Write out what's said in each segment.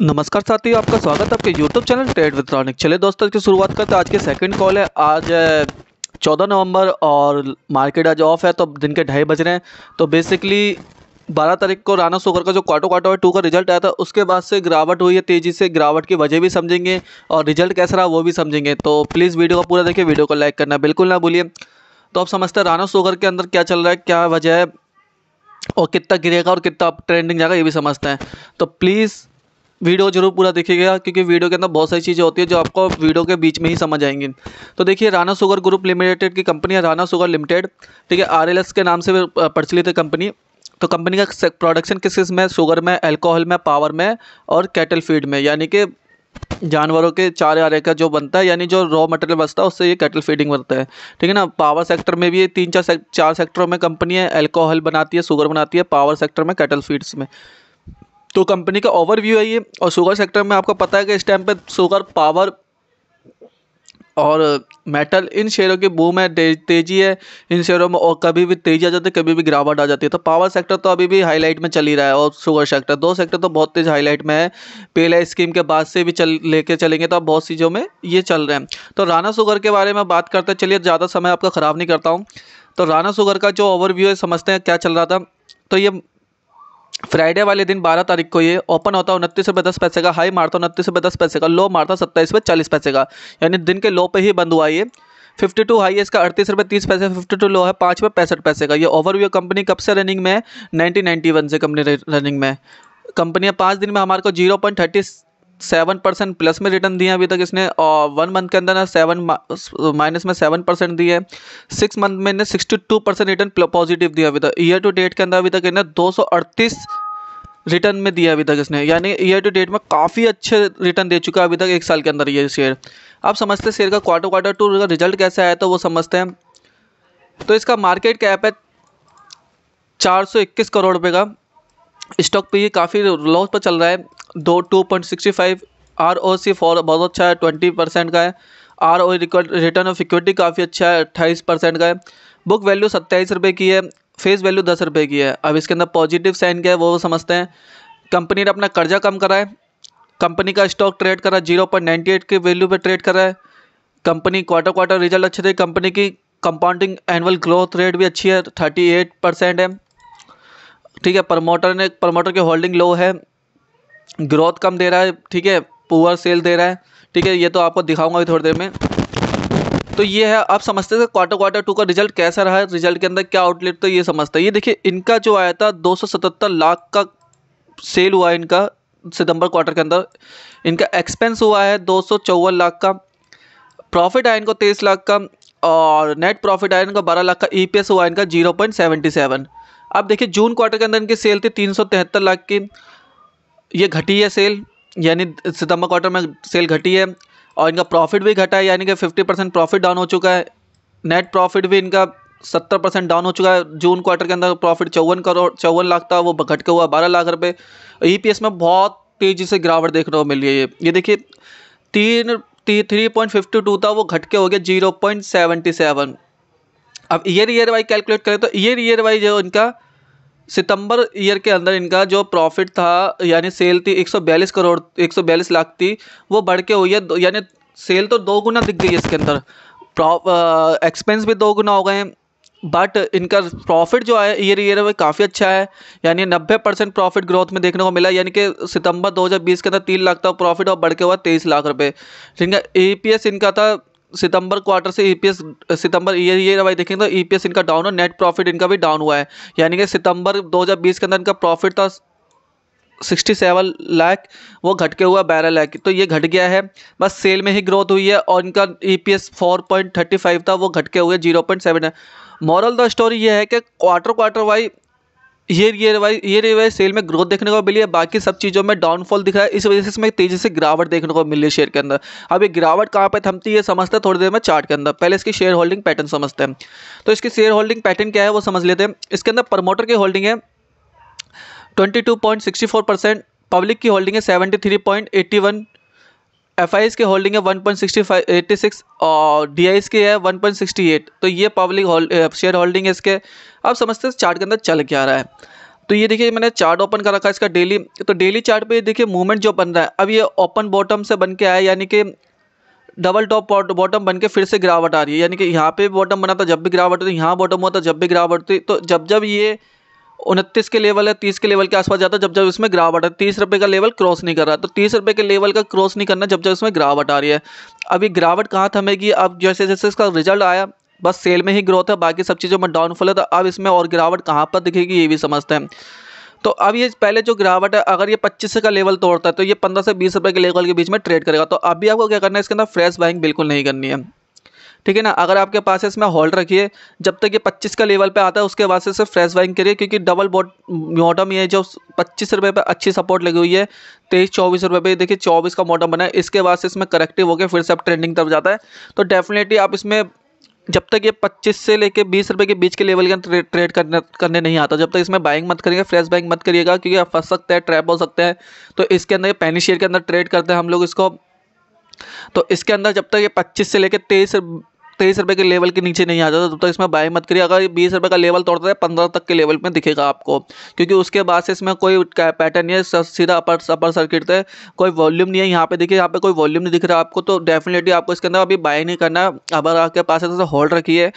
नमस्कार साथियों आपका स्वागत है आपके यूट्यूब चैनल ट्रेड विद्रॉनिक चले दोस्तों की शुरुआत करते हैं आज के सेकंड कॉल है आज चौदह नवंबर और मार्केट आज ऑफ है तो दिन के ढाई बज रहे हैं तो बेसिकली बारह तारीख को राना सुगर का जो क्वार्टर क्वार्टर टू का रिजल्ट आया था उसके बाद से गिरावट हुई है तेज़ी से गिरावट की वजह भी समझेंगे और रिजल्ट कैसा रहा वो भी समझेंगे तो प्लीज़ वीडियो को पूरा देखिए वीडियो को लाइक करना बिल्कुल ना भूलिए तो आप समझते हैं राना सुगर के अंदर क्या चल रहा है क्या वजह है और कितना गिरेगा और कितना ट्रेंडिंग जाएगा ये भी समझते हैं तो प्लीज़ वीडियो जरूर पूरा देखिएगा क्योंकि वीडियो के अंदर बहुत सारी चीज़ें होती है जो आपको वीडियो के बीच में ही समझ आएंगी तो देखिए राना सुगर ग्रुप लिमिटेड की कंपनी है राना सुगर लिमिटेड ठीक है आर के नाम से प्रचलित है कंपनी तो कंपनी का प्रोडक्शन किस किस में शुगर में अल्कोहल में पावर में और कैटल फीड में यानी कि जानवरों के चार आर का जो बनता है यानी जो रॉ मटेरियल बचता है उससे ये कैटल फीडिंग बनता है ठीक है ना पावर सेक्टर में भी ये तीन चार सेक्ट, चार सेक्टरों में कंपनी है अल्कोहल बनाती है शुगर बनाती है पावर सेक्टर में कैटल फीड्स में तो कंपनी का ओवरव्यू है ये और शुगर सेक्टर में आपको पता है कि इस टाइम पे शुगर पावर और मेटल इन शेयरों की बूम है तेज़ी है इन शेयरों में और कभी भी तेज़ी आ जाती है कभी भी गिरावट आ जाती है तो पावर सेक्टर तो अभी भी हाईलाइट में चल ही रहा है और शुगर सेक्टर दो सेक्टर तो बहुत तेज़ हाईलाइट में है पेला स्कीम के बाद से भी चल लेके चलेंगे तो अब बहुत चीज़ों में ये चल रहे हैं तो राना शुगर के बारे में बात करते चलिए ज़्यादा समय आपका ख़राब नहीं करता हूँ तो राना शुगर का जो ओवरव्यू है समझते हैं क्या चल रहा था तो ये फ्राइडे वाले दिन 12 तारीख को ये ओपन होता है उनतीस रुपये दस पैसे का हाई मारता उनतीस रुपये दस पैसे का लो मारता सत्ताईस रुपये चालीस पैसे का यानी दिन के लो पे ही बंद हुआ ये फिफ्टी टू हाई है इसका अड़तीस रुपये तीस पैसे फिफ्टी टू लो है पाँच रुपये पैंसठ पैसे का ये ओवरव्यू कंपनी कब से रनिंग में है नाइनटीन नाइन्टी वन से कंपनी रनिंग में कंपनियाँ पाँच दिन में हमारे को zero point seven percent plus में रिटर्न दिए अभी तक इसने और वन मंथ के अंदर सेवन माइनस में सेवन परसेंट दिए सिक्स मंथ में इन्हें sixty two percent return positive दिया अभी तक ईयर टू डेट के अंदर अभी तक इन्हें दो सौ अड़तीस रिटर्न में दिया अभी तक इसने यानी ईयर टू डेट में काफ़ी अच्छे रिटर्न दे चुका है अभी तक एक साल के अंदर ये शेयर आप समझते हैं शेयर का क्वार्टर क्वार्टर टू का रिजल्ट कैसे आया तो वो समझते हैं तो इसका मार्केट कैप है चार सौ इक्कीस करोड़ रुपये का स्टॉक पे ये काफ़ी लॉस पर चल रहा है दो two point sixty five R O C for बहुत अच्छा है ट्वेंटी परसेंट का है R O return of equity काफ़ी अच्छा है अट्ठाईस परसेंट का है बुक वैल्यू सत्ताईस रुपये की है फेस वैल्यू दस रुपये की है अब इसके अंदर पॉजिटिव साइन क्या है वो समझते हैं कंपनी ने अपना कर्जा कम करा है कंपनी का स्टॉक ट्रेड करा जीरो पॉइंट नाइन्टी एट की वैल्यू पर ट्रेड करा है कंपनी क्वार्टर क्वार्टर रिजल्ट अच्छे थे कंपनी की कंपाउंडिंग एनुअल ग्रोथ रेट भी अच्छी है थर्टी एट परसेंट है ठीक है प्रमोटर ने प्रमोटर की होल्डिंग लो है ग्रोथ कम दे रहा है ठीक है पुअर सेल दे रहा है ठीक है ये तो आपको दिखाऊंगा अभी थोड़ी देर में तो ये है आप समझते थे क्वार्टर क्वार्टर टू का रिजल्ट कैसा रहा है रिजल्ट के अंदर क्या आउटलेट तो ये समझते हैं ये देखिए इनका जो आया था दो लाख का सेल हुआ है इनका सितंबर क्वार्टर के अंदर इनका एक्सपेंस हुआ है दो लाख का प्रॉफिट आया इनको तेईस लाख का और नेट प्रॉफिट आया इनका बारह लाख का ई e हुआ इनका जीरो पॉइंट सेवेंटी सेवन अब देखिए जून क्वार्टर के अंदर इनकी सेल थी तीन सौ तिहत्तर लाख की ये घटी है सेल यानी सितंबर क्वार्टर में सेल घटी है और इनका प्रॉफिट भी घटा है यानी कि फिफ्टी परसेंट प्रॉफिट डाउन हो चुका है नेट प्रॉफिट भी इनका सत्तर परसेंट डाउन हो चुका है जून क्वार्टर के अंदर प्रॉफिट चौवन करोड़ चौवन लाख था वो घट के हुआ बारह लाख रुपये ई e में बहुत तेज़ी से गिरावट देखने को मिल रही है ये ये देखिए तीन थ्री पॉइंट फिफ्टी टू था वो घट के हो गया जीरो पॉइंट सेवेंटी सेवन अब ईयर ईयर वाई कैलकुलेट करें तो ईयर ईयर वाई जो इनका सितंबर ईयर के अंदर इनका जो प्रॉफिट था यानी सेल थी एक करोड़ एक लाख थी वो बढ़ के हुई है यानी सेल तो दो गुना दिख गई है इसके अंदर एक्सपेंस भी दो गुना हो गए हैं बट इनका प्रॉफिट जो है ईयर ईयर वो काफ़ी अच्छा है यानी नब्बे परसेंट प्रॉफिट ग्रोथ में देखने को मिला यानी कि सितंबर 2020 के अंदर तीन लाख था प्रॉफिट और बढ़ के हुआ तेईस लाख रुपए ठीक है ए इनका था सितंबर क्वार्टर से ईपीएस e सितंबर ईयर ये भाई देखेंगे तो ईपीएस e इनका डाउन है नेट प्रॉफिट इनका भी डाउन हुआ है यानी कि सितंबर 2020 के अंदर इनका प्रॉफिट था सिक्सटी सेवन लाख वो घट के हुआ बारह लाख तो ये घट गया है बस सेल में ही ग्रोथ हुई है और इनका E P S four point thirty five था वो घट के हुए जीरो पॉइंट सेवन है मॉरल द स्टोरी ये है कि क्वार्टर क्वार्टर वाई ये ये रिवाइज ये रिवाइज सेल में ग्रोथ देखने को मिली है बाकी सब चीज़ों में डाउनफॉल दिखा है इस वजह से इसमें तेज़ी से गिरावट देखने को मिल रही है शेयर के अंदर अब ये गिरावट कहाँ पर थमती है समझते हैं थोड़ी देर में चार्ट के अंदर पहले इसकी शेयर होल्डिंग पैटर्न समझते हैं तो इसकी शेयर होल्डिंग पैटर्न क्या है वो समझ लेते हैं इसके अंदर प्रमोटर की होल्डिंग है twenty two point sixty four percent public की होल्डिंग है seventy three point eighty one F के होल्डिंग है one point sixty five eighty six और डी आई की है वन पॉइंट सिक्सटी एट तो ये पब्लिक शेयर होल्डिंग है इसके अब समझते हैं चार्ट के अंदर चल क्या रहा है तो ये देखिए मैंने चार्ट ओपन कर रखा है इसका डेली तो डेली चार्ट पे देखिए मूवमेंट जो बन रहा है अब ये ओपन बॉटम से बन के आया यानी कि डबल टॉप बॉटम बन के फिर से गिरावट आ रही है यानी कि यहाँ पे बॉटम बना था जब भी गिरावट होती यहाँ बॉटम हुआ था जब भी गिरावट होती तो जब जब ये उनतीस के लेवल है तीस के लेवल के आसपास जाता है जब जब इसमें गिरावट है तीस रुपये का लेवल क्रॉस नहीं कर रहा तो तीस रुपये के लेवल का क्रॉस नहीं करना जब जब इसमें गिरावट आ रही है अभी गिरावट कहाँ थमेगी अब जैसे जैसे इसका रिजल्ट आया बस सेल में ही ग्रोथ है बाकी सब चीज़ों में डाउनफॉल है तो अब इसमें और गिरावट कहाँ पर दिखेगी ये भी समझते हैं तो अब ये पहले जो गिरावट है अगर ये पच्चीस का लेवल तोड़ता है तो ये पंद्रह से बीस रुपये के लेवल के बीच में ट्रेड करेगा तो अभी आपको क्या करना है इसके अंदर फ्रेश बाइंग बिल्कुल नहीं करनी है ठीक है ना अगर आपके पास इसमें होल्ड रखिए जब तक ये पच्चीस का लेवल पे आता है उसके बाद से सिर्फ फ्रेश बाइंग करिए क्योंकि डबल बॉट मॉडम ये जो पच्चीस रुपये पर अच्छी सपोर्ट लगी हुई है तेईस चौबीस रुपये पर देखिए चौबीस का मॉडम बना है इसके बाद से इसमें करेक्टिव होकर फिर से आप ट्रेंडिंग तरफ जाता है तो डेफिनेटली आप इसमें जब तक ये पच्चीस से लेके बीस रुपए के बीच के लेवल का ट्रेड करने करने नहीं आता जब तक इसमें बाइंग मत करिएगा फ्रेश बाइंग मत करिएगा क्योंकि आप फंस सकते हैं ट्रैप हो सकते हैं तो इसके अंदर पैनी शेयर के अंदर ट्रेड करते हैं हम लोग इसको तो इसके अंदर जब तक ये पच्चीस से लेकर तेईस तेईस रुपए के लेवल के नीचे नहीं आ जाता तो तब तक इसमें बाय मत करिए अगर बीस रुपए का लेवल तोड़ता है पंद्रह तक के लेवल में दिखेगा आपको क्योंकि उसके बाद से इसमें कोई पैटर्न नहीं है सीधा अपर अपर सर्किट है कोई वॉल्यूम नहीं है यहाँ पे देखिए यहाँ पे कोई वॉल्यूम नहीं दिख रहा आपको तो डेफिनेटली आपको इसके अंदर अभी बाय नहीं करना अगर आपके पास है तो होल्ड रखिए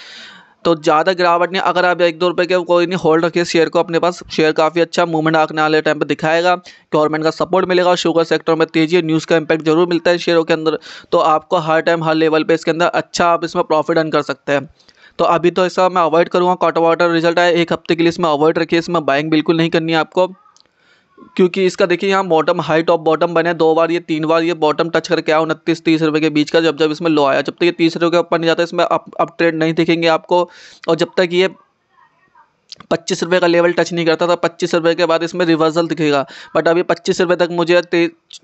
तो ज़्यादा गिरावट नहीं अगर आप एक दो रुपये के कोई नहीं होल्ड रखिए शेयर को अपने पास शेयर काफ़ी अच्छा मूवमेंट आने वाले टाइम पर दिखाएगा गवर्नमेंट का सपोर्ट मिलेगा शुगर सेक्टर में तेजी न्यूज़ का इंपैक्ट जरूर मिलता है शेयरों के अंदर तो आपको हर टाइम हर लेवल पर इसके अंदर अच्छा आप इसमें प्रॉफिट अर्न कर सकते हैं तो अभी तो ऐसा मैं अवॉइड करूँगा क्वार्टर वाटर रिजल्ट आए एक हफ्ते के लिए इसमें अवॉइड रखिए इसमें बाइंग बिल्कुल नहीं करनी है आपको क्योंकि इसका देखिए यहाँ बॉटम हाई टॉप बॉटम बने दो बार ये तीन बार ये बॉटम टच करके आया उनतीस तीस रुपये के बीच का जब जब इसमें लो आया जब तक ये तीस रुपये के ऊपर नहीं जाता इसमें अप अप नहीं दिखेंगे आपको और जब तक ये पच्चीस रुपये का लेवल टच नहीं करता था तो पच्चीस रुपये के बाद इसमें रिवर्सल दिखेगा बट अभी पच्चीस रुपये तक मुझे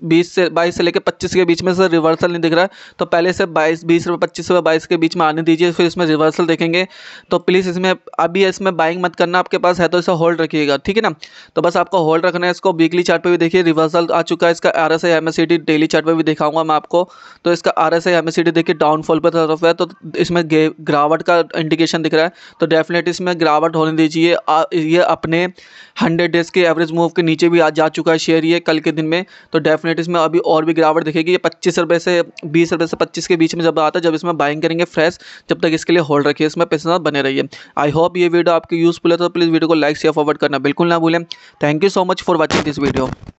बीस से बाईस से लेकर पच्चीस के बीच में सर रिवर्सल नहीं दिख रहा है तो पहले से बाईस बीस रुपये पच्चीस रुपये बाईस के बीच में आने दीजिए फिर इसमें रिवर्सल देखेंगे तो प्लीज़ इसमें अभी इसमें बाइंग मत करना आपके पास है तो इसे होल्ड रखिएगा ठीक है ना तो बस आपको होल्ड रखना है इसको वीकली चार्ट पर भी देखिए रिवर्सल आ चुका है इसका R S I M S C D daily chart पर भी दिखाऊंगा मैं आपको तो इसका R S I M S C D देखिए डाउनफॉल पर तरफ है तो इसमें गिरावट का इंडिकेशन दिख रहा है तो डेफिनेटली इसमें गिरावट होने दीजिए ये अपने हंड्रेड डेज के एवरेज मूव के नीचे भी आज जा चुका है शेयर ये कल के दिन में तो डेफिनेट इसमें अभी और भी गिरावट दिखेगी ये पच्चीस रुपये से बीस रुपये से पच्चीस के बीच में जब आता है जब इसमें बाइंग करेंगे फ्रेश जब तक इसके लिए होल्ड रखिए इसमें पैसे बने रहिए आई होप ये वीडियो आपकी यूजफुल है तो प्लीज़ वीडियो को लाइक शेयर फॉरवर्ड करना बिल्कुल ना भूलें thank you so much for watching this video